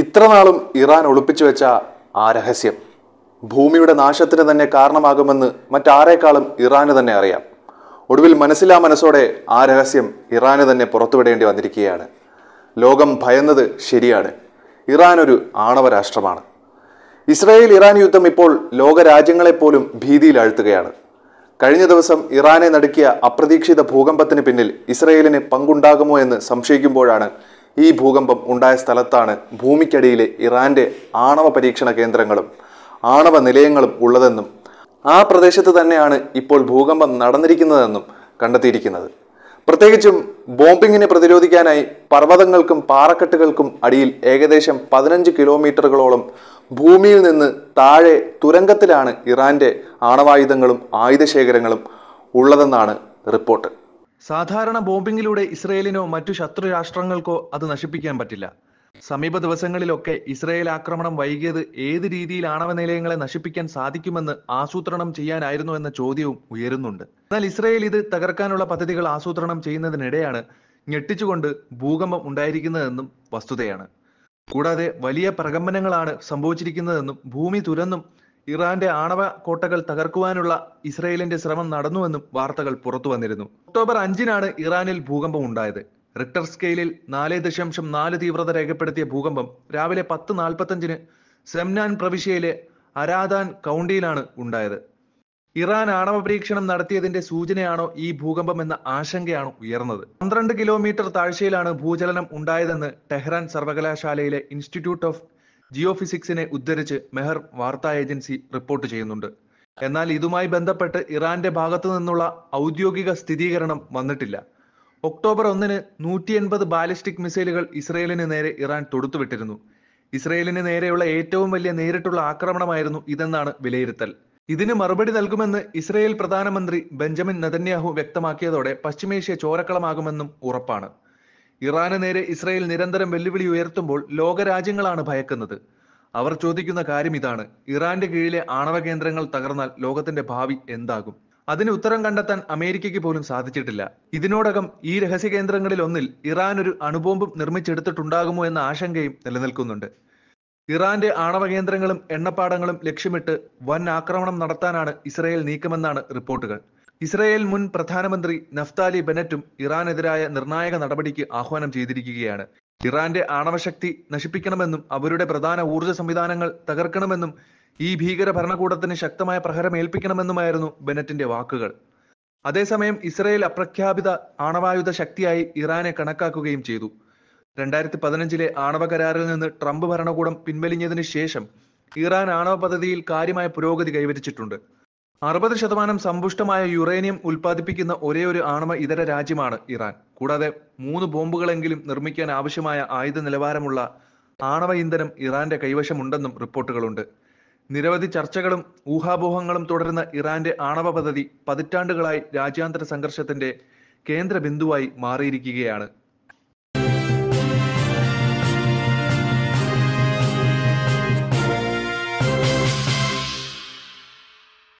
ഇത്രനാളും Iran ഒളിപ്പിച്ചു വെച്ച ആ രഹസ്യം ഭൂമിയുടെ നാശത്തിന് തന്നെ കാരണമാകുമെന്ന് മറ്റാരേക്കാളും ഇറാന് തന്നെ അറിയാം ഒടുവിൽ മനസ്സിലാ മനസ്സോടെ ആ രഹസ്യം ഇറാന് തന്നെ പുറത്തുവിടേണ്ടി വന്നിരിക്കുകയാണ് ലോകം ഭയന്നത് ശരിയാണ് ഇറാൻ ഒരു ആണവ രാഷ്ട്രമാണ് ഇസ്രായേൽ ഇറാൻ യുദ്ധം ഇപ്പോൾ ലോകരാജ്യങ്ങളെപ്പോലും ഭീതിയിൽ ആഴ്ത്തുകയാണ് കഴിഞ്ഞ ദിവസം ഇറാനെ നടുക്കിയ അപ്രതീക്ഷിത ഭൂകമ്പത്തിന് പിന്നിൽ ഇസ്രയേലിന് പങ്കുണ്ടാകുമോ എന്ന് സംശയിക്കുമ്പോഴാണ് ഈ ഭൂകമ്പം ഉണ്ടായ സ്ഥലത്താണ് ഭൂമിക്കടിയിലെ ഇറാന്റെ ആണവ പരീക്ഷണ കേന്ദ്രങ്ങളും ആണവ നിലയങ്ങളും ഉള്ളതെന്നും ആ പ്രദേശത്ത് തന്നെയാണ് ഇപ്പോൾ ഭൂകമ്പം നടന്നിരിക്കുന്നതെന്നും കണ്ടെത്തിയിരിക്കുന്നത് പ്രത്യേകിച്ചും ബോംബിങ്ങിനെ പ്രതിരോധിക്കാനായി പർവ്വതങ്ങൾക്കും പാറക്കെട്ടുകൾക്കും അടിയിൽ ഏകദേശം പതിനഞ്ച് കിലോമീറ്ററുകളോളം ഭൂമിയിൽ നിന്ന് താഴെ തുരങ്കത്തിലാണ് ഇറാന്റെ ആണവായുധങ്ങളും ആയുധശേഖരങ്ങളും ഉള്ളതെന്നാണ് റിപ്പോർട്ട് സാധാരണ ബോംബിങ്ങിലൂടെ ഇസ്രയേലിനോ മറ്റു ശത്രു രാഷ്ട്രങ്ങൾക്കോ അത് നശിപ്പിക്കാൻ പറ്റില്ല സമീപ ദിവസങ്ങളിലൊക്കെ ഇസ്രയേൽ ആക്രമണം വൈകിയത് ഏത് രീതിയിൽ ആണവ നിലയങ്ങളെ നശിപ്പിക്കാൻ സാധിക്കുമെന്ന് ആസൂത്രണം ചെയ്യാനായിരുന്നു എന്ന ചോദ്യവും ഉയരുന്നുണ്ട് എന്നാൽ ഇസ്രയേൽ ഇത് തകർക്കാനുള്ള പദ്ധതികൾ ആസൂത്രണം ചെയ്യുന്നതിനിടെയാണ് ഞെട്ടിച്ചുകൊണ്ട് ഭൂകമ്പം ഉണ്ടായിരിക്കുന്നതെന്നും വസ്തുതയാണ് കൂടാതെ വലിയ പ്രകമ്പനങ്ങളാണ് സംഭവിച്ചിരിക്കുന്നതെന്നും ഭൂമി തുരന്നും ഇറാന്റെ ആണവ കോട്ടകൾ തകർക്കുവാനുള്ള ഇസ്രയേലിന്റെ ശ്രമം നടന്നുവെന്നും വാർത്തകൾ പുറത്തു വന്നിരുന്നു ഒക്ടോബർ അഞ്ചിനാണ് ഇറാനിൽ ഭൂകമ്പം ഉണ്ടായത് റിക്ടർ സ്കെയിലിൽ നാല് ദശാംശം നാല് തീവ്രത രേഖപ്പെടുത്തിയ ഭൂകമ്പം രാവിലെ പത്ത് നാൽപ്പത്തഞ്ചിന് സെംനാൻ പ്രവിശ്യയിലെ അരാദാൻ കൗണ്ടിയിലാണ് ഉണ്ടായത് ഇറാൻ ആണവ പരീക്ഷണം നടത്തിയതിന്റെ സൂചനയാണോ ഈ ഭൂകമ്പം എന്ന ആശങ്കയാണ് ഉയർന്നത് പന്ത്രണ്ട് കിലോമീറ്റർ താഴ്ചയിലാണ് ഭൂചലനം ഉണ്ടായതെന്ന് ടെഹ്റാൻ സർവകലാശാലയിലെ ഇൻസ്റ്റിറ്റ്യൂട്ട് ഓഫ് ജിയോ ഫിസിക്സിനെ ഉദ്ധരിച്ച് മെഹർ വാർത്താ ഏജൻസി റിപ്പോർട്ട് ചെയ്യുന്നുണ്ട് എന്നാൽ ഇതുമായി ബന്ധപ്പെട്ട് ഇറാന്റെ ഭാഗത്തു നിന്നുള്ള ഔദ്യോഗിക സ്ഥിരീകരണം വന്നിട്ടില്ല ഒക്ടോബർ ഒന്നിന് നൂറ്റി എൺപത് ബാലിസ്റ്റിക് മിസൈലുകൾ ഇസ്രയേലിന് നേരെ ഇറാൻ തൊടുത്തുവിട്ടിരുന്നു ഇസ്രയേലിന് നേരെയുള്ള ഏറ്റവും വലിയ നേരിട്ടുള്ള ആക്രമണമായിരുന്നു ഇതെന്നാണ് വിലയിരുത്തൽ ഇതിന് മറുപടി നൽകുമെന്ന് ഇസ്രയേൽ പ്രധാനമന്ത്രി ബെഞ്ചമിൻ നെതന്യാഹു വ്യക്തമാക്കിയതോടെ പശ്ചിമേഷ്യ ചോരക്കളമാകുമെന്നും ഉറപ്പാണ് ഇറാന് നേരെ ഇസ്രായേൽ നിരന്തരം വെല്ലുവിളി ഉയർത്തുമ്പോൾ ലോകരാജ്യങ്ങളാണ് ഭയക്കുന്നത് അവർ ചോദിക്കുന്ന കാര്യം ഇതാണ് ഇറാന്റെ കീഴിലെ ആണവ കേന്ദ്രങ്ങൾ തകർന്നാൽ ലോകത്തിന്റെ ഭാവി എന്താകും അതിന് ഉത്തരം കണ്ടെത്താൻ അമേരിക്കയ്ക്ക് പോലും സാധിച്ചിട്ടില്ല ഇതിനോടകം ഈ രഹസ്യ കേന്ദ്രങ്ങളിൽ ഒന്നിൽ ഇറാൻ ഒരു അണുബോംബും നിർമ്മിച്ചെടുത്തിട്ടുണ്ടാകുമോ എന്ന ആശങ്കയും നിലനിൽക്കുന്നുണ്ട് ഇറാന്റെ ആണവ കേന്ദ്രങ്ങളും എണ്ണപ്പാടങ്ങളും ലക്ഷ്യമിട്ട് വൻ ആക്രമണം നടത്താനാണ് ഇസ്രായേൽ നീക്കമെന്നാണ് റിപ്പോർട്ടുകൾ ഇസ്രയേൽ മുൻ പ്രധാനമന്ത്രി നഫ്താലി ബെനറ്റും ഇറാനെതിരായ നിർണായക നടപടിക്ക് ആഹ്വാനം ചെയ്തിരിക്കുകയാണ് ഇറാന്റെ ആണവശക്തി നശിപ്പിക്കണമെന്നും അവരുടെ പ്രധാന ഊർജ്ജ സംവിധാനങ്ങൾ തകർക്കണമെന്നും ഈ ഭീകര ഭരണകൂടത്തിന് ശക്തമായ പ്രഹരമേൽപ്പിക്കണമെന്നുമായിരുന്നു ബെനറ്റിന്റെ വാക്കുകൾ അതേസമയം ഇസ്രയേൽ അപ്രഖ്യാപിത ആണവായുധ ശക്തിയായി ഇറാനെ കണക്കാക്കുകയും ചെയ്തു രണ്ടായിരത്തി പതിനഞ്ചിലെ ആണവ കരാറിൽ നിന്ന് ട്രംപ് ഭരണകൂടം പിൻവലിഞ്ഞതിന് ശേഷം ഇറാൻ ആണവ പദ്ധതിയിൽ കാര്യമായ പുരോഗതി കൈവരിച്ചിട്ടുണ്ട് അറുപത് ശതമാനം സമ്പുഷ്ടമായ യുറേനിയം ഉൽപ്പാദിപ്പിക്കുന്ന ഒരേയൊരു ആണവ ഇതര രാജ്യമാണ് ഇറാൻ കൂടാതെ മൂന്ന് ബോംബുകളെങ്കിലും നിർമ്മിക്കാൻ ആവശ്യമായ ആയുധ നിലവാരമുള്ള ആണവ ഇന്ധനം ഇറാന്റെ കൈവശമുണ്ടെന്നും റിപ്പോർട്ടുകളുണ്ട് നിരവധി ചർച്ചകളും ഊഹാപോഹങ്ങളും തുടരുന്ന ഇറാന്റെ ആണവ പദ്ധതി പതിറ്റാണ്ടുകളായി രാജ്യാന്തര സംഘർഷത്തിന്റെ കേന്ദ്ര ബിന്ദുവായി മാറിയിരിക്കുകയാണ്